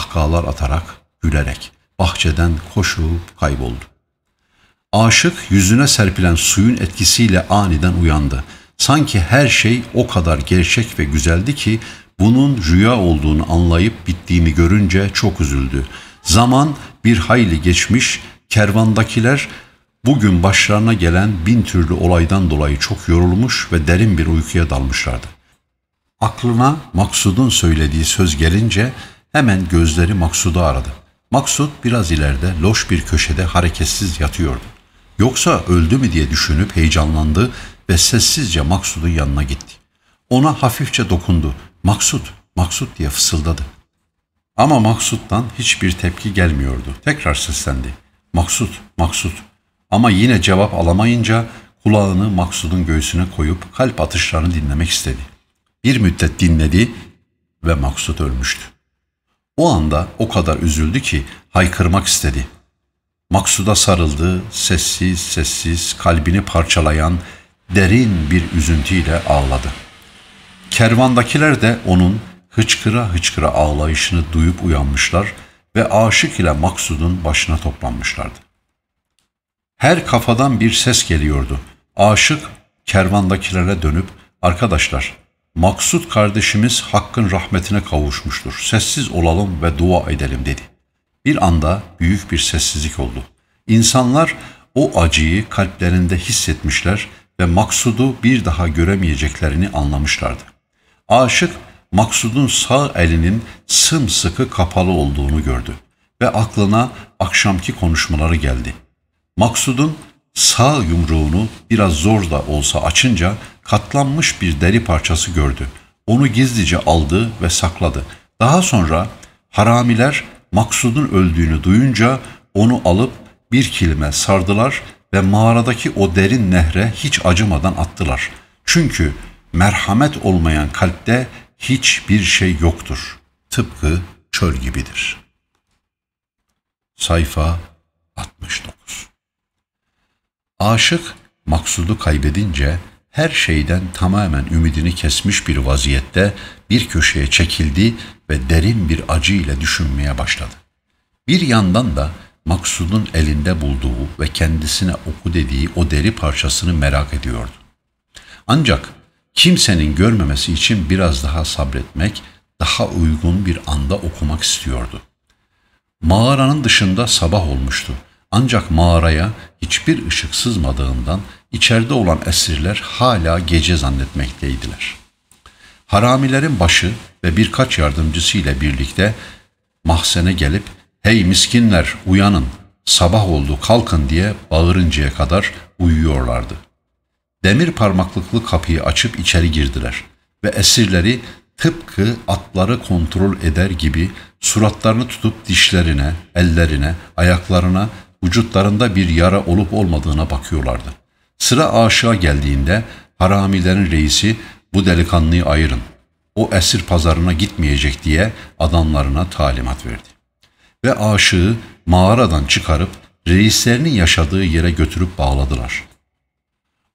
kahkahalar atarak, gülerek bahçeden koşup kayboldu. Aşık yüzüne serpilen suyun etkisiyle aniden uyandı. Sanki her şey o kadar gerçek ve güzeldi ki bunun rüya olduğunu anlayıp bittiğini görünce çok üzüldü. Zaman bir hayli geçmiş, kervandakiler bugün başlarına gelen bin türlü olaydan dolayı çok yorulmuş ve derin bir uykuya dalmışlardı. Aklına maksudun söylediği söz gelince Hemen gözleri Maksud'u aradı. Maksud biraz ileride loş bir köşede hareketsiz yatıyordu. Yoksa öldü mü diye düşünüp heyecanlandı ve sessizce Maksud'un yanına gitti. Ona hafifçe dokundu. Maksud, Maksud diye fısıldadı. Ama Maksud'dan hiçbir tepki gelmiyordu. Tekrar seslendi. Maksud, Maksud. Ama yine cevap alamayınca kulağını Maksud'un göğsüne koyup kalp atışlarını dinlemek istedi. Bir müddet dinledi ve Maksud ölmüştü. O anda o kadar üzüldü ki haykırmak istedi. Maksuda sarıldı, sessiz sessiz kalbini parçalayan derin bir üzüntüyle ağladı. Kervandakiler de onun hıçkıra hıçkıra ağlayışını duyup uyanmışlar ve aşık ile Maksud'un başına toplanmışlardı. Her kafadan bir ses geliyordu. Aşık kervandakilere dönüp arkadaşlar Maksut kardeşimiz Hakk'ın rahmetine kavuşmuştur. Sessiz olalım ve dua edelim dedi. Bir anda büyük bir sessizlik oldu. İnsanlar o acıyı kalplerinde hissetmişler ve maksudu bir daha göremeyeceklerini anlamışlardı. Aşık maksudun sağ elinin sımsıkı kapalı olduğunu gördü ve aklına akşamki konuşmaları geldi. Maksudun sağ yumruğunu biraz zor da olsa açınca katlanmış bir deri parçası gördü. Onu gizlice aldı ve sakladı. Daha sonra haramiler Maksud'un öldüğünü duyunca onu alıp bir kilime sardılar ve mağaradaki o derin nehre hiç acımadan attılar. Çünkü merhamet olmayan kalpte hiçbir şey yoktur. Tıpkı çöl gibidir. Sayfa 69 Aşık maksudu kaybedince her şeyden tamamen ümidini kesmiş bir vaziyette bir köşeye çekildi ve derin bir acı ile düşünmeye başladı. Bir yandan da maksudun elinde bulduğu ve kendisine oku dediği o deri parçasını merak ediyordu. Ancak kimsenin görmemesi için biraz daha sabretmek, daha uygun bir anda okumak istiyordu. Mağaranın dışında sabah olmuştu ancak mağaraya hiçbir ışık sızmadığından içeride olan esirler hala gece zannetmekteydiler. Haramilerin başı ve birkaç yardımcısı ile birlikte mahzene gelip ''Hey miskinler uyanın, sabah oldu kalkın'' diye bağırıncaya kadar uyuyorlardı. Demir parmaklıklı kapıyı açıp içeri girdiler ve esirleri tıpkı atları kontrol eder gibi suratlarını tutup dişlerine, ellerine, ayaklarına vücutlarında bir yara olup olmadığına bakıyorlardı. Sıra aşağı geldiğinde haramilerin reisi bu delikanlıyı ayırın. O esir pazarına gitmeyecek diye adamlarına talimat verdi. Ve aşığı mağaradan çıkarıp reislerinin yaşadığı yere götürüp bağladılar.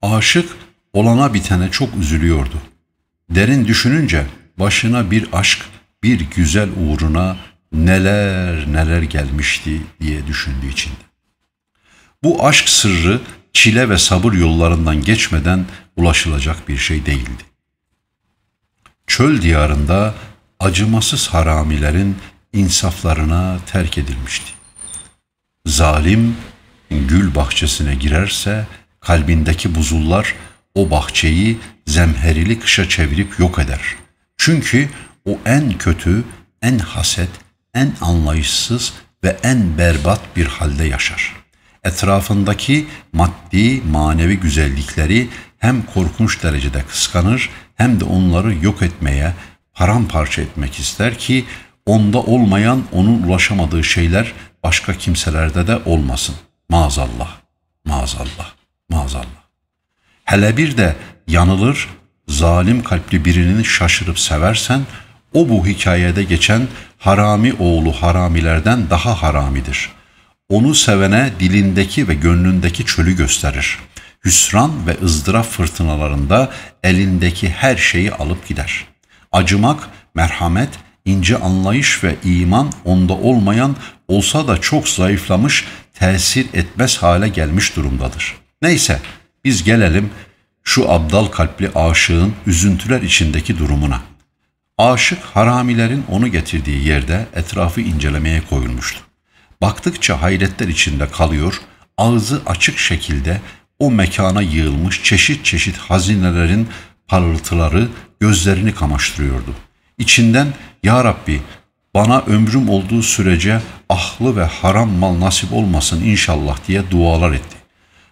Aşık olana bitene çok üzülüyordu. Derin düşününce başına bir aşk, bir güzel uğruna neler neler gelmişti diye düşündüğü içindi. Bu aşk sırrı çile ve sabır yollarından geçmeden ulaşılacak bir şey değildi. Çöl diyarında acımasız haramilerin insaflarına terk edilmişti. Zalim gül bahçesine girerse kalbindeki buzullar o bahçeyi zemherili kışa çevirip yok eder. Çünkü o en kötü, en haset, en anlayışsız ve en berbat bir halde yaşar.'' etrafındaki maddi, manevi güzellikleri hem korkunç derecede kıskanır hem de onları yok etmeye, paramparça etmek ister ki onda olmayan, onun ulaşamadığı şeyler başka kimselerde de olmasın. Maazallah, maazallah, maazallah. Hele bir de yanılır, zalim kalpli birinin şaşırıp seversen, o bu hikayede geçen harami oğlu haramilerden daha haramidir.'' Onu sevene dilindeki ve gönlündeki çölü gösterir. Hüsran ve ızdıraf fırtınalarında elindeki her şeyi alıp gider. Acımak, merhamet, ince anlayış ve iman onda olmayan olsa da çok zayıflamış, tesir etmez hale gelmiş durumdadır. Neyse biz gelelim şu abdal kalpli aşığın üzüntüler içindeki durumuna. Aşık haramilerin onu getirdiği yerde etrafı incelemeye koyulmuştu. Baktıkça hayretler içinde kalıyor, ağzı açık şekilde o mekana yığılmış çeşit çeşit hazinelerin parıltıları gözlerini kamaştırıyordu. İçinden ''Ya Rabbi bana ömrüm olduğu sürece ahlı ve haram mal nasip olmasın inşallah diye dualar etti.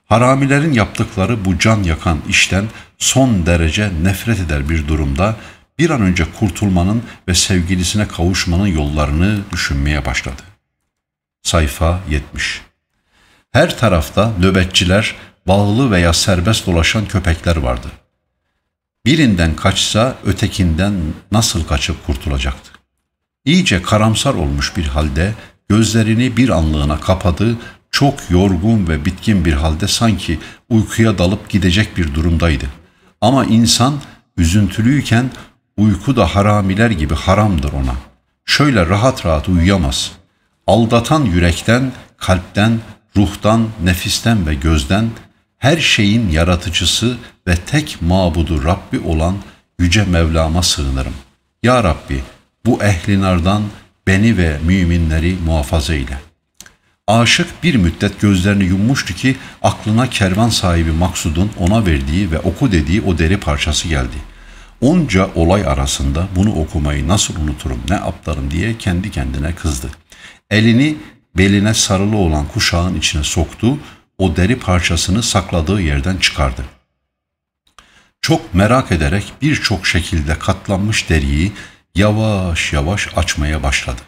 Haramilerin yaptıkları bu can yakan işten son derece nefret eder bir durumda bir an önce kurtulmanın ve sevgilisine kavuşmanın yollarını düşünmeye başladı. Sayfa 70 Her tarafta nöbetçiler, bağlı veya serbest dolaşan köpekler vardı. Birinden kaçsa ötekinden nasıl kaçıp kurtulacaktı? İyice karamsar olmuş bir halde gözlerini bir anlığına kapadı, çok yorgun ve bitkin bir halde sanki uykuya dalıp gidecek bir durumdaydı. Ama insan üzüntülüyken uyku da haramiler gibi haramdır ona. Şöyle rahat rahat uyuyamaz aldatan yürekten, kalpten, ruhtan, nefisten ve gözden, her şeyin yaratıcısı ve tek mabudu Rabbi olan Yüce Mevlam'a sığınırım. Ya Rabbi bu ehlinardan beni ve müminleri muhafaza eyle. Aşık bir müddet gözlerini yummuştu ki aklına kervan sahibi Maksud'un ona verdiği ve oku dediği o deri parçası geldi. Onca olay arasında bunu okumayı nasıl unuturum ne aptalım diye kendi kendine kızdı.'' Elini beline sarılı olan kuşağın içine soktu, o deri parçasını sakladığı yerden çıkardı. Çok merak ederek birçok şekilde katlanmış deriyi yavaş yavaş açmaya başladı.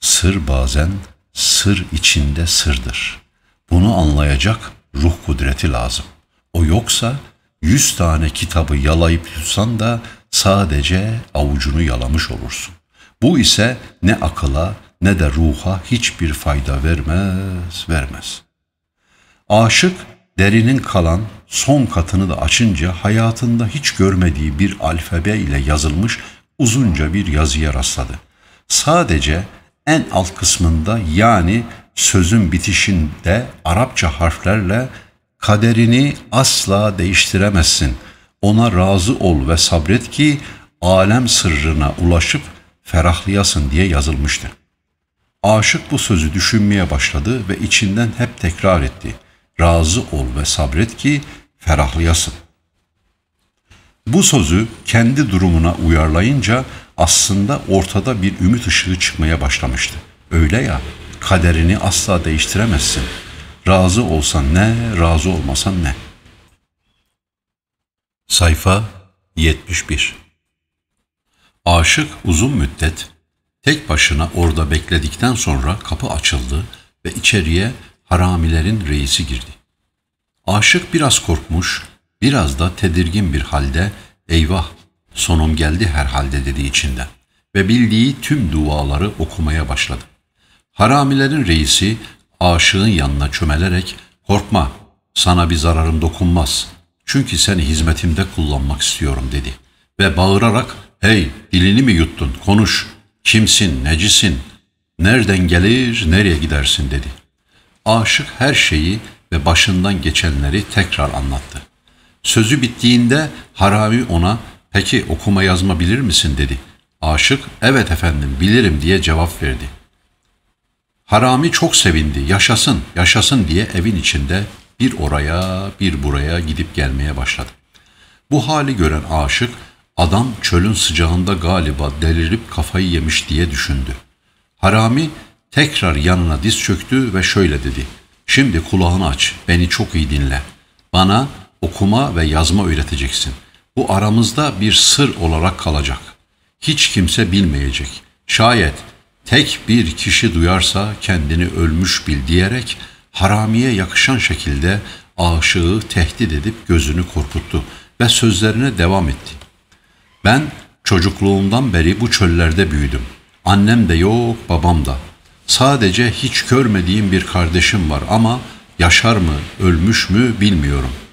Sır bazen sır içinde sırdır. Bunu anlayacak ruh kudreti lazım. O yoksa yüz tane kitabı yalayıp tutsan da sadece avucunu yalamış olursun. Bu ise ne akıla ne de ruha hiçbir fayda vermez, vermez. Aşık derinin kalan son katını da açınca hayatında hiç görmediği bir alfabe ile yazılmış uzunca bir yazıya rastladı. Sadece en alt kısmında yani sözün bitişinde Arapça harflerle kaderini asla değiştiremezsin. Ona razı ol ve sabret ki alem sırrına ulaşıp ferahlayasın diye yazılmıştı. Aşık bu sözü düşünmeye başladı ve içinden hep tekrar etti. Razı ol ve sabret ki ferahlayasın. Bu sözü kendi durumuna uyarlayınca aslında ortada bir ümit ışığı çıkmaya başlamıştı. Öyle ya, kaderini asla değiştiremezsin. Razı olsan ne, razı olmasan ne? Sayfa 71 Aşık uzun müddet Tek başına orada bekledikten sonra kapı açıldı ve içeriye haramilerin reisi girdi. Aşık biraz korkmuş, biraz da tedirgin bir halde eyvah sonum geldi herhalde dedi içinden ve bildiği tüm duaları okumaya başladı. Haramilerin reisi aşığın yanına çömelerek korkma sana bir zararım dokunmaz çünkü seni hizmetimde kullanmak istiyorum dedi ve bağırarak hey dilini mi yuttun konuş Kimsin, necisin, nereden gelir, nereye gidersin dedi. Aşık her şeyi ve başından geçenleri tekrar anlattı. Sözü bittiğinde Harami ona peki okuma yazma bilir misin dedi. Aşık evet efendim bilirim diye cevap verdi. Harami çok sevindi yaşasın yaşasın diye evin içinde bir oraya bir buraya gidip gelmeye başladı. Bu hali gören aşık Adam çölün sıcağında galiba delirip kafayı yemiş diye düşündü. Harami tekrar yanına diz çöktü ve şöyle dedi. Şimdi kulağını aç, beni çok iyi dinle. Bana okuma ve yazma öğreteceksin. Bu aramızda bir sır olarak kalacak. Hiç kimse bilmeyecek. Şayet tek bir kişi duyarsa kendini ölmüş bil diyerek haramiye yakışan şekilde aşığı tehdit edip gözünü korkuttu ve sözlerine devam etti. Ben çocukluğumdan beri bu çöllerde büyüdüm. Annem de yok, babam da. Sadece hiç görmediğim bir kardeşim var ama yaşar mı, ölmüş mü bilmiyorum.''